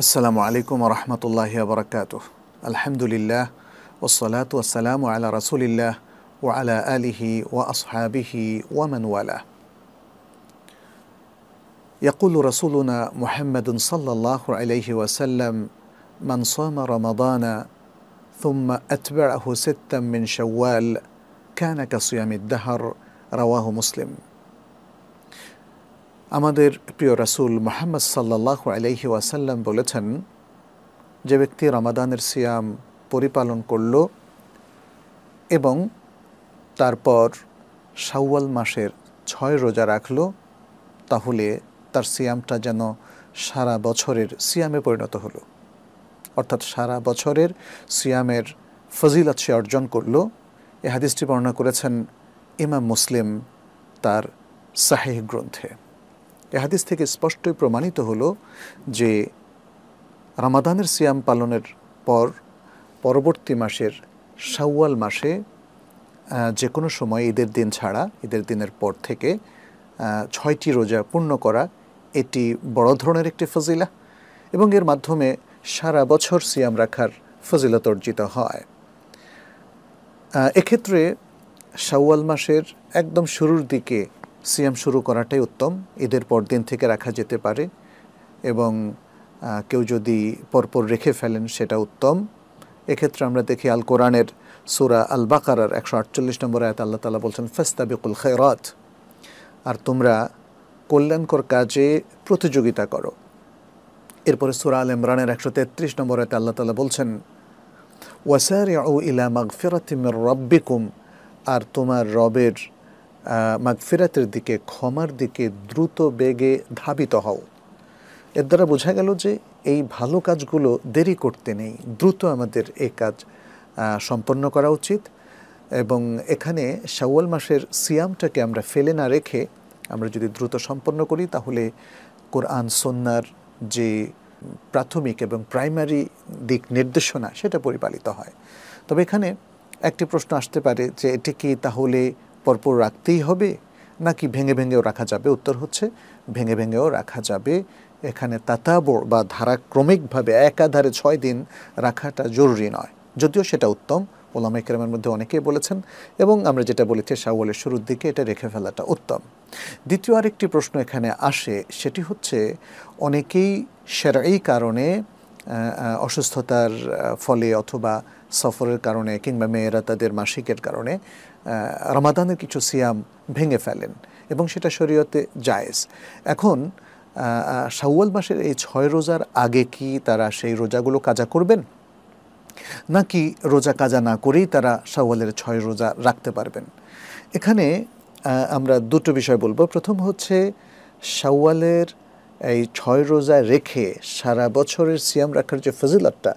السلام عليكم ورحمة الله وبركاته الحمد لله والصلاة والسلام على رسول الله وعلى آله وأصحابه ومن والاه يقول رسولنا محمد صلى الله عليه وسلم من صام رمضان ثم أتبعه ستا من شوال كان كصيام الدهر رواه مسلم আমাদের প্রিয় রাসুল মোহাম্মদ সাল্লাহ আলহি ওয়াসাল্লাম বলেছেন যে ব্যক্তি রমাদানের সিয়াম পরিপালন করল এবং তারপর সাউয়াল মাসের ছয় রোজা রাখল তাহলে তার সিয়ামটা যেন সারা বছরের সিয়ামে পরিণত হলো অর্থাৎ সারা বছরের সিয়ামের ফজিলত সে অর্জন করল এ হাদিসটি বর্ণনা করেছেন ইমাম মুসলিম তার সাহেহ গ্রন্থে এ হাদিস থেকে স্পষ্টই প্রমাণিত হলো যে রামাদানের সিয়াম পালনের পর পরবর্তী মাসের শাওয়াল মাসে যে কোনো সময় ঈদের দিন ছাড়া ঈদের দিনের পর থেকে ছয়টি রোজা পূর্ণ করা এটি বড় ধরনের একটি ফজিলা এবং এর মাধ্যমে সারা বছর সিয়াম রাখার ফজিলত অর্জিত হয় এক্ষেত্রে শাওয়াল মাসের একদম শুরুর দিকে সিয়াম শুরু করাটাই উত্তম ঈদের পর দিন থেকে রাখা যেতে পারে এবং কেউ যদি পরপর রেখে ফেলেন সেটা উত্তম এক্ষেত্রে আমরা দেখি আল কোরআনের সুরা আল বাকারার একশো আটচল্লিশ নম্বর আয়াত আল্লাহ তালা বলছেন ফেস্তাবিকুল খেরাত আর তোমরা কল্যাণকর কাজে প্রতিযোগিতা করো এরপরে সুরা আল ইমরানের একশো তেত্রিশ নম্বর আয়াত আল্লাহ তালা বলছেন ওয়াসার ইলা মাগফিরাতিমের রব্বিকুম আর তোমার রবের মাগফিরাতের দিকে ক্ষমার দিকে দ্রুত বেগে ধাবিত হও এর দ্বারা বোঝা গেল যে এই ভালো কাজগুলো দেরি করতে নেই দ্রুত আমাদের এ কাজ সম্পন্ন করা উচিত এবং এখানে শাওয়াল মাসের সিয়ামটাকে আমরা ফেলে না রেখে আমরা যদি দ্রুত সম্পন্ন করি তাহলে কোরআন সন্ন্যার যে প্রাথমিক এবং প্রাইমারি দিক নির্দেশনা সেটা পরিপালিত হয় তবে এখানে একটি প্রশ্ন আসতে পারে যে এটি কি তাহলে পরপর রাখতেই হবে নাকি ভেঙে ভেঙেও রাখা যাবে উত্তর হচ্ছে ভেঙে ভেঙেও রাখা যাবে এখানে তাতাবর বা ধারাক্রমিকভাবে একাধারে ছয় দিন রাখাটা জরুরি নয় যদিও সেটা উত্তম ওলামা ইকরামের মধ্যে অনেকেই বলেছেন এবং আমরা যেটা বলেছি শাওয়ালের শুরুর দিকে এটা রেখে ফেলাটা উত্তম দ্বিতীয় আরেকটি প্রশ্ন এখানে আসে সেটি হচ্ছে অনেকেই সেরাই কারণে অসুস্থতার ফলে অথবা সফরের কারণে কিংবা মেয়েরা তাদের মাসিকের কারণে রমাদানের কিছু সিয়াম ভেঙে ফেলেন এবং সেটা শরীয়তে জায়েজ এখন শাওয়াল মাসের এই ছয় রোজার আগে কি তারা সেই রোজাগুলো কাজা করবেন নাকি রোজা কাজা না করেই তারা শাওয়ালের ছয় রোজা রাখতে পারবেন এখানে আমরা দুটো বিষয় বলবো প্রথম হচ্ছে শাওয়ালের এই ছয় রোজা রেখে সারা বছরের সিয়াম রাখার যে ফজিলতটা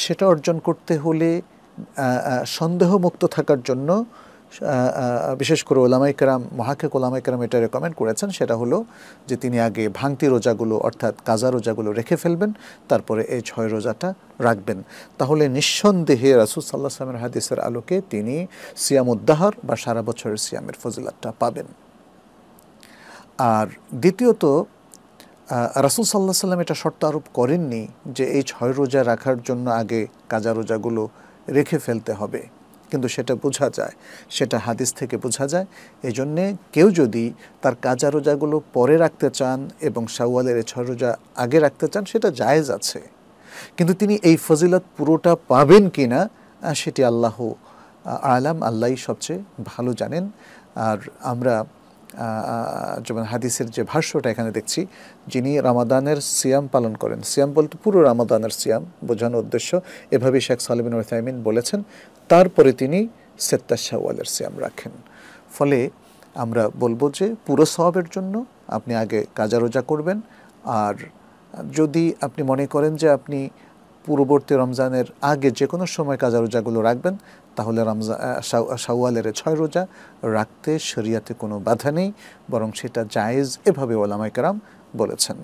সেটা অর্জন করতে হলে সন্দেহমুক্ত থাকার জন্য বিশেষ করে ওলামাইকরাম মহাকেক ওলামাইকরাম এটা রেকমেন্ড করেছেন সেটা হলো যে তিনি আগে ভাঙতি রোজাগুলো অর্থাৎ কাজা রোজাগুলো রেখে ফেলবেন তারপরে এই ছয় রোজাটা রাখবেন তাহলে নিঃসন্দেহে রাসুল সাল্লাহ সালামের হাদিসের আলোকে তিনি সিয়াম উদ্দাহর বা সারা বছরের সিয়ামের ফজিলতটা পাবেন আর দ্বিতীয়ত রাসুল সাল্লাহ সাল্লাম এটা শর্ত আরোপ করেননি যে এই ছয় রোজা রাখার জন্য আগে কাজা রোজাগুলো রেখে ফেলতে হবে কিন্তু সেটা বোঝা যায় সেটা হাদিস থেকে বোঝা যায় এই জন্যে কেউ যদি তার কাজা রোজাগুলো পরে রাখতে চান এবং শাওয়ালের এই ছয় রোজা আগে রাখতে চান সেটা জায়েজ আছে কিন্তু তিনি এই ফজিলত পুরোটা পাবেন কি না সেটি আল্লাহ আলাম আল্লাহ সবচেয়ে ভালো জানেন আর আমরা যেমন হাদিসের যে ভাষ্যটা এখানে দেখছি যিনি রামাদানের সিয়াম পালন করেন সিয়াম বলতে পুরো রামাদানের সিয়াম বোঝানোর উদ্দেশ্য এভাবে শেখ সালিমিন ওসাইমিন বলেছেন তারপরে তিনি সেত্তা শাহওয়ালের সিয়াম রাখেন ফলে আমরা বলবো যে পুরো সবের জন্য আপনি আগে কাজা রোজা করবেন আর যদি আপনি মনে করেন যে আপনি পূর্ববর্তী রমজানের আগে যে কোনো সময় কাজা রোজাগুলো রাখবেন তাহলে রমজা শাওয়ালের ছয় রোজা রাখতে শরিয়াতে কোনো বাধা নেই বরং সেটা জায়েজ এভাবে ওলামাইকার বলেছেন